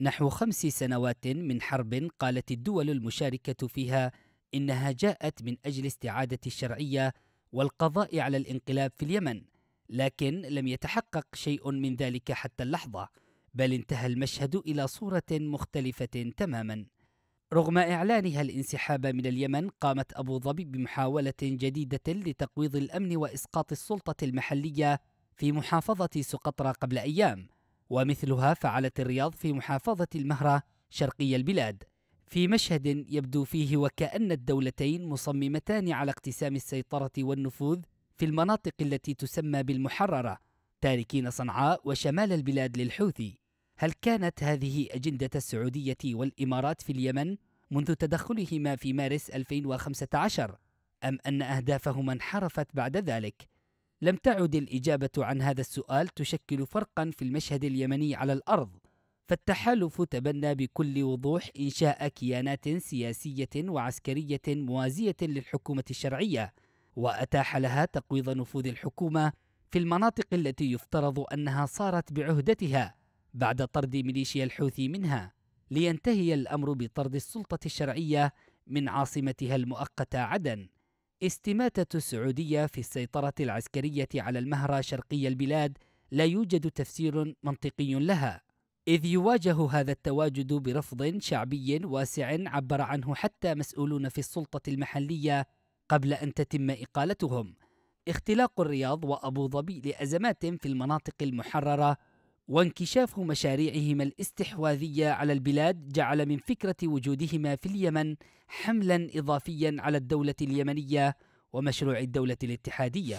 نحو خمس سنوات من حرب قالت الدول المشاركة فيها إنها جاءت من أجل استعادة الشرعية والقضاء على الانقلاب في اليمن، لكن لم يتحقق شيء من ذلك حتى اللحظة، بل انتهى المشهد إلى صورة مختلفة تماما. رغم إعلانها الانسحاب من اليمن، قامت أبو ظبي بمحاولة جديدة لتقويض الأمن وإسقاط السلطة المحلية في محافظة سقطرى قبل أيام. ومثلها فعلت الرياض في محافظة المهرة شرقي البلاد في مشهد يبدو فيه وكأن الدولتين مصممتان على اقتسام السيطرة والنفوذ في المناطق التي تسمى بالمحررة تاركين صنعاء وشمال البلاد للحوثي هل كانت هذه أجندة السعودية والإمارات في اليمن منذ تدخلهما في مارس 2015 أم أن أهدافهما انحرفت بعد ذلك؟ لم تعد الإجابة عن هذا السؤال تشكل فرقا في المشهد اليمني على الأرض فالتحالف تبنى بكل وضوح إنشاء كيانات سياسية وعسكرية موازية للحكومة الشرعية وأتاح لها تقويض نفوذ الحكومة في المناطق التي يفترض أنها صارت بعهدتها بعد طرد ميليشيا الحوثي منها لينتهي الأمر بطرد السلطة الشرعية من عاصمتها المؤقتة عدن استماتة السعودية في السيطرة العسكرية على المهرة شرقي البلاد لا يوجد تفسير منطقي لها، إذ يواجه هذا التواجد برفض شعبي واسع عبر عنه حتى مسؤولون في السلطة المحلية قبل أن تتم إقالتهم. اختلاق الرياض وأبو ظبي لأزمات في المناطق المحررة وانكشاف مشاريعهما الاستحواذيه على البلاد جعل من فكره وجودهما في اليمن حملا اضافيا على الدوله اليمنيه ومشروع الدوله الاتحاديه